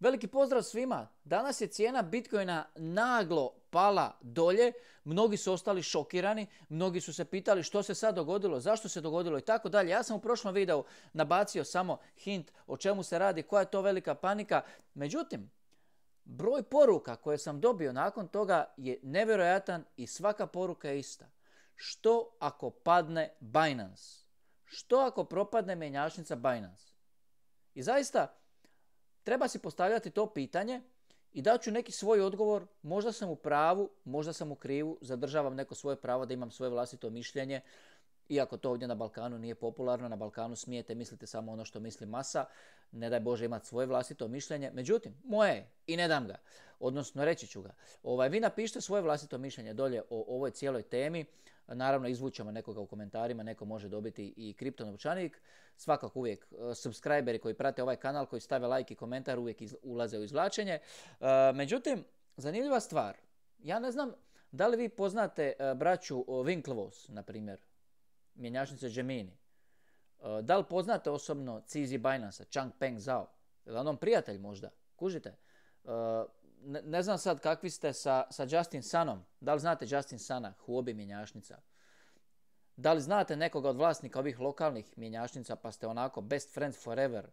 Veliki pozdrav svima! Danas je cijena Bitcoina naglo pala dolje, mnogi su ostali šokirani, mnogi su se pitali što se sad dogodilo, zašto se dogodilo i tako dalje. Ja sam u prošlom videu nabacio samo hint o čemu se radi, koja je to velika panika. Međutim, broj poruka koje sam dobio nakon toga je nevjerojatan i svaka poruka je ista. Što ako padne Binance? Što ako propadne mjenjačnica Binance? I zaista, treba si postavljati to pitanje i ću neki svoj odgovor, možda sam u pravu, možda sam u krivu, zadržavam neko svoje pravo da imam svoje vlastito mišljenje, iako to ovdje na Balkanu nije popularno, na Balkanu smijete, misliti samo ono što misli masa, ne daj Bože imati svoje vlastito mišljenje, međutim, moje i ne dam ga, odnosno reći ću ga. Ovaj, vi napišite svoje vlastito mišljenje dolje o ovoj cijeloj temi, Naravno, izvućemo nekoga u komentarima, neko može dobiti i novčanik. Svakako uvijek e, subscriberi koji prate ovaj kanal, koji stave like i komentar, uvijek ulaze u izvlačenje. E, međutim, zanimljiva stvar. Ja ne znam da li vi poznate e, braću Winklevoss, na primjer, mjenjačnice Gemini. Da li poznate osobno CZ Binance, Chang Peng Zhao? Je li on prijatelj možda? Kužite? ne, znam sad kakvi ste sa, sa Justin Sanom, Da li znate Justin Sana, huobi mjenjašnica? Da li znate nekoga od vlasnika ovih lokalnih mjenjašnica, pa ste onako best friends forever?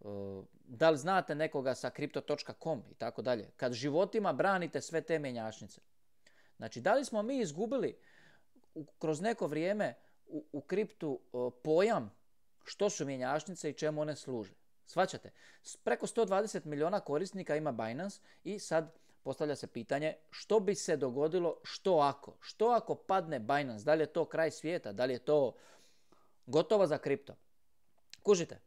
Uh, da li znate nekoga sa crypto.com i tako dalje? Kad životima branite sve te mjenjašnice. Znači, da li smo mi izgubili kroz neko vrijeme u, u kriptu uh, pojam što su mjenjašnice i čemu one služe? Svaćate? Preko 120 miliona korisnika ima Binance i sad postavlja se pitanje što bi se dogodilo što ako? Što ako padne Binance? Da li je to kraj svijeta? Da li je to gotova za kripto? Kužite?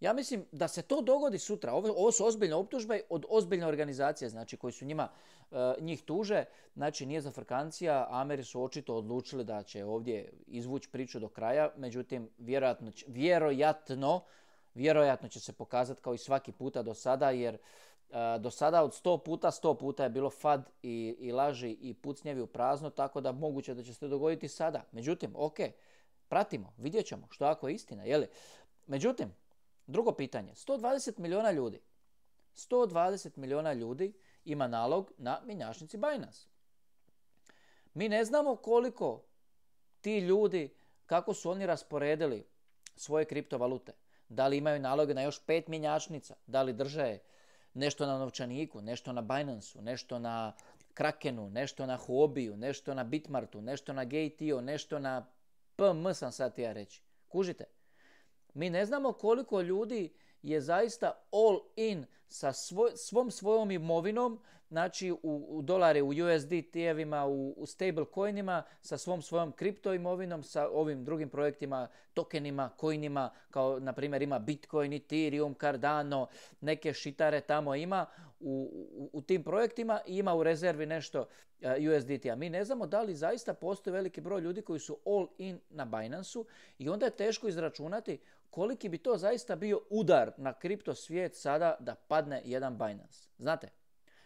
Ja mislim da se to dogodi sutra. Ovo, su ozbiljne optužbe od ozbiljne organizacije, znači koji su njima, e, njih tuže. Znači nije za frkancija, Ameri su očito odlučili da će ovdje izvući priču do kraja, međutim vjerojatno, vjerojatno Vjerojatno će se pokazati kao i svaki puta do sada jer e, do sada od 100 puta 100 puta je bilo fad i, i laži i pucnjevi u prazno tako da moguće da će se dogoditi sada. Međutim, ok, pratimo, vidjet ćemo što ako je istina. Jeli? Međutim, drugo pitanje, 120 milijuna ljudi, 120 milijuna ljudi ima nalog na minjašnici Binance. Mi ne znamo koliko ti ljudi, kako su oni rasporedili svoje kriptovalute da li imaju naloge na još pet mjenjačnica, da li drže nešto na novčaniku, nešto na Binanceu, nešto na Krakenu, nešto na hobiju, nešto na Bitmartu, nešto na GTO, nešto na PM sam sad ja reći. Kužite? Mi ne znamo koliko ljudi je zaista all in sa svoj, svom svojom imovinom, znači u, u dolare, u usd evima u, u stablecoinima, sa svom svojom kripto imovinom, sa ovim drugim projektima, tokenima, coinima, kao na primjer ima Bitcoin, Ethereum, Cardano, neke šitare tamo ima u, u tim projektima i ima u rezervi nešto eh, USDT-a. Mi ne znamo da li zaista postoji veliki broj ljudi koji su all in na Binance-u i onda je teško izračunati koliki bi to zaista bio udar na kripto svijet sada da padne jedan Binance. Znate,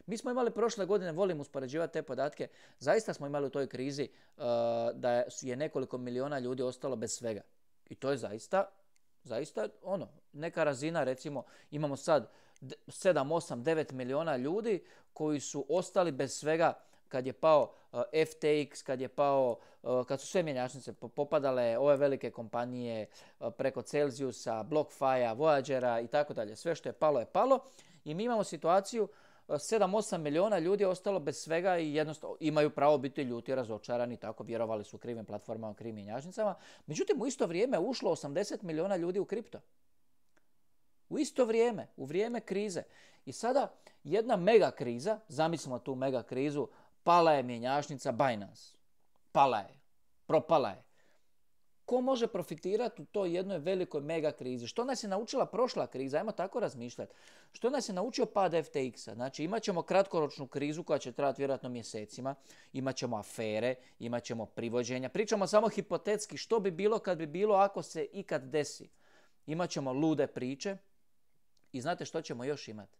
mi smo imali prošle godine, volim uspoređivati te podatke, zaista smo imali u toj krizi uh, da je nekoliko miliona ljudi ostalo bez svega. I to je zaista, zaista ono, neka razina recimo imamo sad 7, 8, 9 miliona ljudi koji su ostali bez svega kad je pao eh, FTX, kad je pao, eh, kad su sve mjenjačnice popadale, ove velike kompanije eh, preko Celsiusa, BlockFi-a, Voyagera i tako dalje. Sve što je palo je palo i mi imamo situaciju 7-8 miliona ljudi je ostalo bez svega i jednostavno imaju pravo biti ljuti, razočarani, tako vjerovali su krivim platformama, krivim mjenjačnicama. Međutim, u isto vrijeme ušlo 80 miliona ljudi u kripto. U isto vrijeme, u vrijeme krize. I sada jedna mega kriza, zamislimo tu mega krizu pala je mjenjašnica Binance. Pala je. Propala je. Ko može profitirati u toj jednoj velikoj mega krizi? Što nas je naučila prošla kriza? Ajmo tako razmišljati. Što nas je naučio pad FTX-a? Znači imat ćemo kratkoročnu krizu koja će trajati vjerojatno mjesecima. Imat ćemo afere, imat ćemo privođenja. Pričamo samo hipotetski što bi bilo kad bi bilo ako se ikad desi. Imat ćemo lude priče. I znate što ćemo još imati?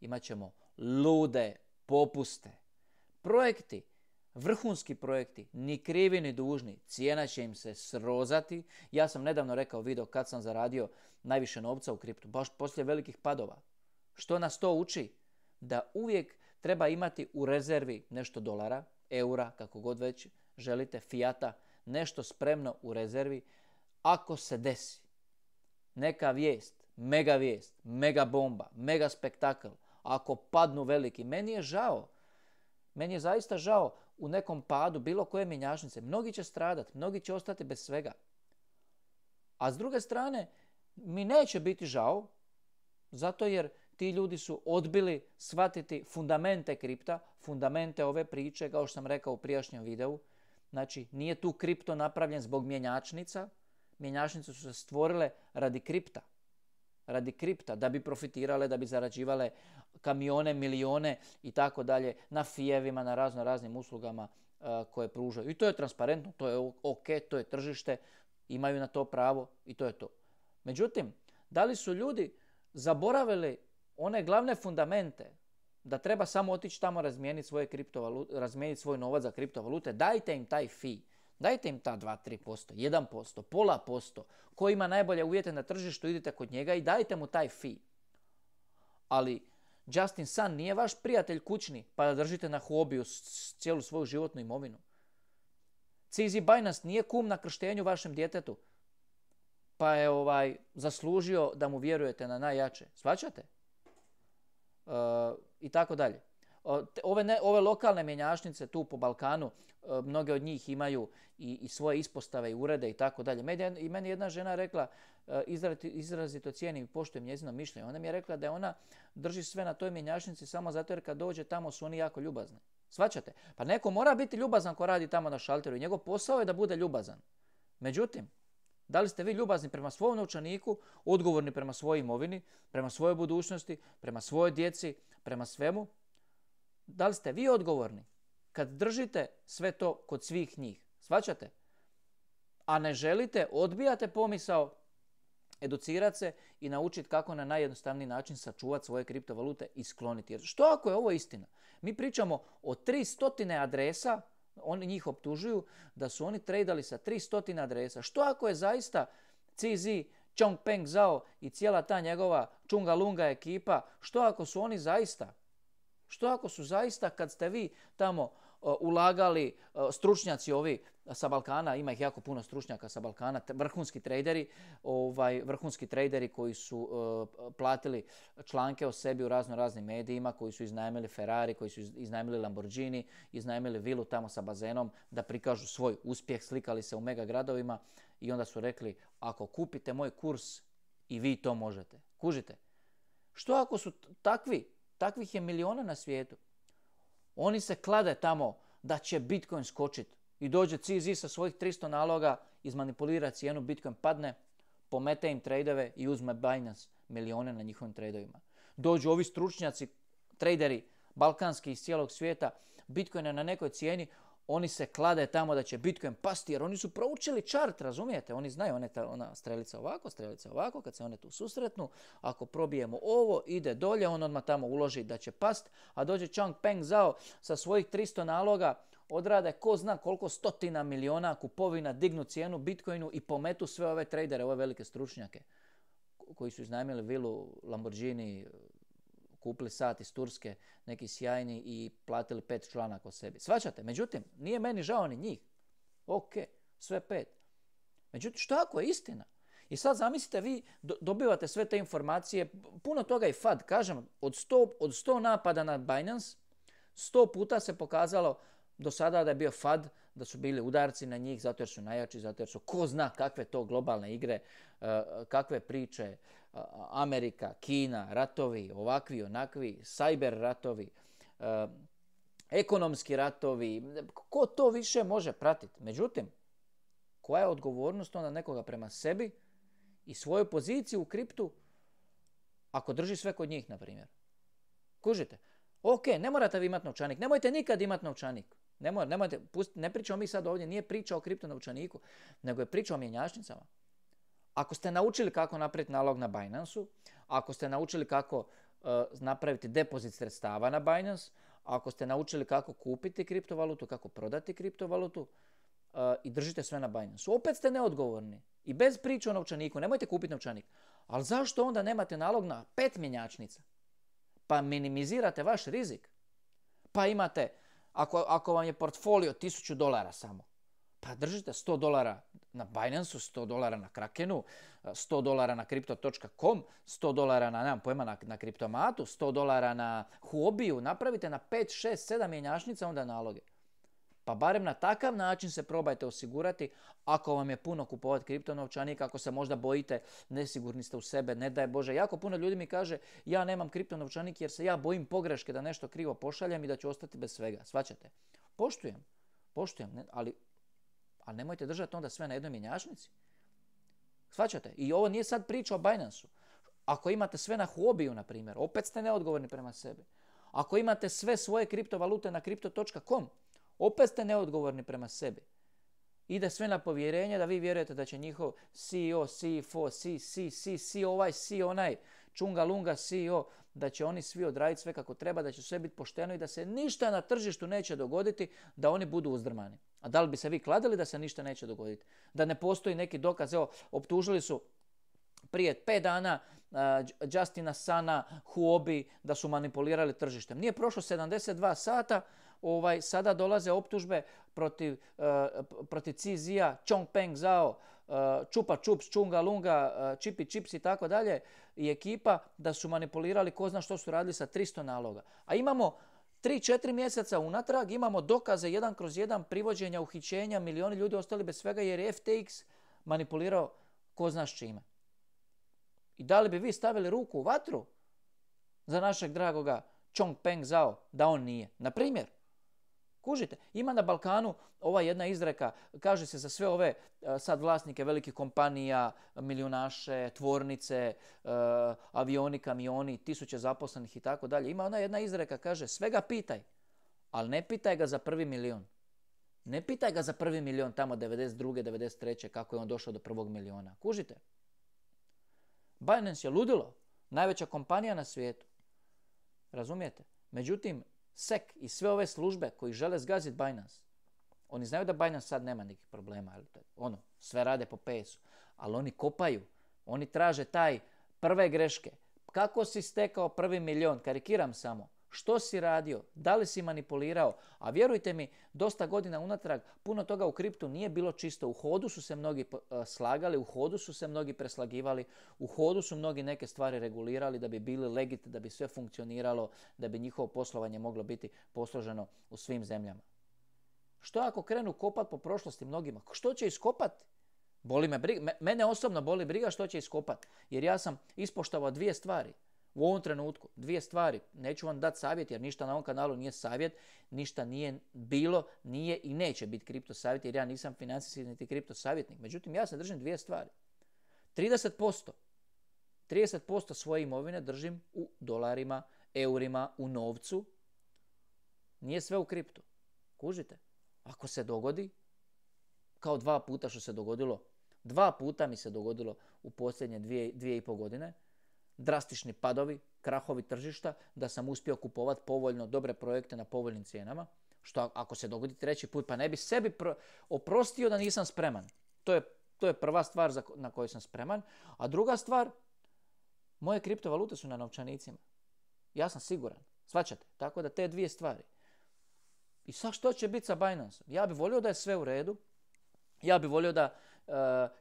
Imat ćemo lude popuste projekti, vrhunski projekti, ni krivi ni dužni, cijena će im se srozati. Ja sam nedavno rekao video kad sam zaradio najviše novca u kriptu, baš poslije velikih padova. Što nas to uči? Da uvijek treba imati u rezervi nešto dolara, eura, kako god već želite, fijata, nešto spremno u rezervi ako se desi neka vijest, mega vijest, mega bomba, mega spektakl, ako padnu veliki, meni je žao meni je zaista žao u nekom padu bilo koje mjenjačnice. Mnogi će stradati, mnogi će ostati bez svega. A s druge strane, mi neće biti žao, zato jer ti ljudi su odbili shvatiti fundamente kripta, fundamente ove priče, kao što sam rekao u prijašnjem videu. Znači, nije tu kripto napravljen zbog mjenjačnica, mjenjačnice su se stvorile radi kripta radi kripta, da bi profitirale, da bi zarađivale kamione, milione i tako dalje na fijevima, na razno raznim uslugama e, koje pružaju. I to je transparentno, to je ok, to je tržište, imaju na to pravo i to je to. Međutim, da li su ljudi zaboravili one glavne fundamente da treba samo otići tamo razmijeniti svoje razmijeniti svoj novac za kriptovalute, dajte im taj fee. Dajte im ta 2-3%, 1%, pola posto. Ko ima najbolje uvjete na tržištu, idite kod njega i dajte mu taj fi. Ali Justin Sun nije vaš prijatelj kućni pa da držite na hobiju cijelu svoju životnu imovinu. CZ Binance nije kum na krštenju vašem djetetu pa je ovaj, zaslužio da mu vjerujete na najjače. Svačate? E, I tako dalje. Ove, ove lokalne mjenjašnice tu po Balkanu, e, mnoge od njih imaju i, i svoje ispostave i urede i tako dalje. I meni jedna žena rekla, e, izrazito cijenim i poštujem njezino mišljenje. Ona mi je rekla da je ona drži sve na toj mjenjašnici samo zato jer kad dođe tamo su oni jako ljubazni. Svaćate? Pa neko mora biti ljubazan ko radi tamo na šalteru i njegov posao je da bude ljubazan. Međutim, da li ste vi ljubazni prema svom novčaniku, odgovorni prema svojoj imovini, prema svojoj budućnosti, prema svojoj djeci, prema svemu? Da li ste vi odgovorni kad držite sve to kod svih njih? Svaćate? A ne želite, odbijate pomisao, educirati se i naučiti kako na najjednostavniji način sačuvati svoje kriptovalute i skloniti. Jer što ako je ovo istina? Mi pričamo o 300 adresa, oni njih optužuju da su oni tradali sa 300 adresa. Što ako je zaista CZ, Chongpeng Zhao i cijela ta njegova Chunga Lunga ekipa, što ako su oni zaista što ako su zaista kad ste vi tamo e, ulagali e, stručnjaci ovi sa Balkana, ima ih jako puno stručnjaka sa Balkana, vrhunski traderi, ovaj, vrhunski traderi koji su e, platili članke o sebi u razno raznim medijima, koji su iznajmili Ferrari, koji su iznajmili Lamborghini, iznajmili vilu tamo sa bazenom da prikažu svoj uspjeh, slikali se u mega gradovima i onda su rekli ako kupite moj kurs i vi to možete. Kužite? Što ako su takvi Takvih je miliona na svijetu. Oni se klade tamo da će Bitcoin skočit. I dođe CZ sa svojih 300 naloga, izmanipulira cijenu, Bitcoin padne, pomete im tradeve i uzme Binance milione na njihovim tradeovima. Dođu ovi stručnjaci, traderi, balkanski iz cijelog svijeta, Bitcoina na nekoj cijeni, oni se klade tamo da će Bitcoin pasti jer oni su proučili čart, razumijete? Oni znaju, one ta, ona strelica ovako, strelica ovako, kad se one tu susretnu, ako probijemo ovo, ide dolje, on odmah tamo uloži da će past, a dođe Chang Peng Zhao sa svojih 300 naloga, odrade ko zna koliko stotina miliona kupovina, dignu cijenu Bitcoinu i pometu sve ove tradere, ove velike stručnjake koji su iznajmili vilu, Lamborghini, kupili sat iz Turske, neki sjajni i platili pet članaka o sebi. Svačate, međutim, nije meni žao ni njih. Ok, sve pet. Međutim, što ako je istina? I sad zamislite, vi dobivate sve te informacije, puno toga i FAD, kažem, od sto od 100 napada na Binance, sto puta se pokazalo do sada da je bio FAD, da su bili udarci na njih zato jer su najjači, zato jer su ko zna kakve to globalne igre, e, e, kakve priče, Amerika, Kina, ratovi, ovakvi, onakvi, cyber ratovi, e, ekonomski ratovi, ko to više može pratiti. Međutim, koja je odgovornost onda nekoga prema sebi i svoju poziciju u kriptu ako drži sve kod njih, na primjer. Kužite? Ok, ne morate vi imati novčanik, nemojte nikad imati novčanik. nemojte, ne pričamo mi sad ovdje, nije priča o kripto novčaniku, nego je priča o mjenjačnicama. Ako ste naučili kako napraviti nalog na Binance-u, ako ste naučili kako e, napraviti depozit sredstava na Binance, ako ste naučili kako kupiti kriptovalutu, kako prodati kriptovalutu e, i držite sve na Binance-u, opet ste neodgovorni. I bez priče o novčaniku, nemojte kupiti novčanik. Ali zašto onda nemate nalog na pet mjenjačnica? Pa minimizirate vaš rizik. Pa imate, ako, ako vam je portfolio 1000 dolara samo, pa držite 100 dolara na Binance-u, 100 dolara na Krakenu, 100 dolara na Crypto.com, 100 dolara na, nemam pojma, na, na Kriptomatu, 100 dolara na Huobiju. Napravite na 5, 6, 7 mjenjačnica onda naloge. Pa barem na takav način se probajte osigurati ako vam je puno kupovati kripto ako se možda bojite, nesigurni ste u sebe, ne daj Bože. Jako puno ljudi mi kaže ja nemam kripto novčanik jer se ja bojim pogreške da nešto krivo pošaljem i da ću ostati bez svega. Svaćate? Poštujem, poštujem, ali ali nemojte držati onda sve na jednoj mjenjačnici. Shvaćate? I ovo nije sad priča o binance Ako imate sve na hobiju, na primjer, opet ste neodgovorni prema sebi. Ako imate sve svoje kriptovalute na kripto.com, opet ste neodgovorni prema sebi. Ide sve na povjerenje da vi vjerujete da će njihov CEO, CFO, CC, C, ovaj, C, onaj, čunga lunga CEO, da će oni svi odraditi sve kako treba, da će sve biti pošteno i da se ništa na tržištu neće dogoditi da oni budu uzdrmani. A da li bi se vi kladili da se ništa neće dogoditi? Da ne postoji neki dokaz, evo, optužili su prije pet dana Justina Sana, Huobi, da su manipulirali tržištem. Nije prošlo 72 sata, ovaj, sada dolaze optužbe protiv, uh, protiv Cizija, Chongpeng Zhao, uh, e, Čupa Čups, Čunga Lunga, Čipi e, Čips i tako dalje i ekipa da su manipulirali ko zna što su radili sa 300 naloga. A imamo 3 četiri mjeseca unatrag imamo dokaze jedan kroz jedan privođenja, uhićenja, milioni ljudi ostali bez svega jer je FTX manipulirao ko zna s čime. I da li bi vi stavili ruku u vatru za našeg dragoga Chong Peng Zhao da on nije? Na primjer, Kužite, ima na Balkanu ova jedna izreka, kaže se za sve ove e, sad vlasnike velikih kompanija, milionaše, tvornice, e, avioni, kamioni, tisuće zaposlenih i tako dalje. Ima ona jedna izreka, kaže svega pitaj, ali ne pitaj ga za prvi milion. Ne pitaj ga za prvi milion tamo 92. 93. kako je on došao do prvog miliona. Kužite? Binance je ludilo. Najveća kompanija na svijetu. Razumijete? Međutim, SEC i sve ove službe koji žele zgaziti Binance, oni znaju da Binance sad nema nekih problema, to je ono, sve rade po PS-u, ali oni kopaju, oni traže taj prve greške. Kako si stekao prvi milion, karikiram samo, što si radio? Da li si manipulirao? A vjerujte mi, dosta godina unatrag puno toga u kriptu nije bilo čisto. U hodu su se mnogi e, slagali, u hodu su se mnogi preslagivali, u hodu su mnogi neke stvari regulirali da bi bili legit, da bi sve funkcioniralo, da bi njihovo poslovanje moglo biti posloženo u svim zemljama. Što ako krenu kopat po prošlosti mnogima? Što će iskopati? Boli me briga. Mene osobno boli briga što će iskopat Jer ja sam ispoštovao dvije stvari – u ovom trenutku dvije stvari. Neću vam dati savjet jer ništa na ovom kanalu nije savjet, ništa nije bilo, nije i neće biti kripto savjet jer ja nisam financijski niti kripto savjetnik. Međutim, ja se držim dvije stvari. 30%, 30% svoje imovine držim u dolarima, eurima, u novcu. Nije sve u kriptu. Kužite? Ako se dogodi, kao dva puta što se dogodilo, dva puta mi se dogodilo u posljednje dvije, dvije i godine – drastični padovi, krahovi tržišta, da sam uspio kupovati povoljno dobre projekte na povoljnim cijenama, što ako se dogodi treći put, pa ne bi sebi oprostio da nisam spreman. To je, to je prva stvar za, na koju sam spreman. A druga stvar, moje kriptovalute su na novčanicima. Ja sam siguran. Svačate? Tako da te dvije stvari. I sad što će biti sa Binance? Ja bih volio da je sve u redu. Ja bih volio da uh,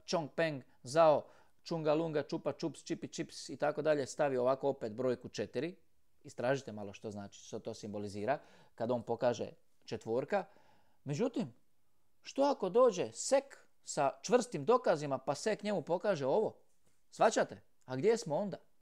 Chongpeng zao Čunga, Lunga, čupa, čups, čipi, čips i tako dalje, stavi ovako opet brojku četiri. Istražite malo što znači, što to simbolizira, kad on pokaže četvorka. Međutim, što ako dođe sek sa čvrstim dokazima, pa sek njemu pokaže ovo? Svaćate? A gdje smo onda?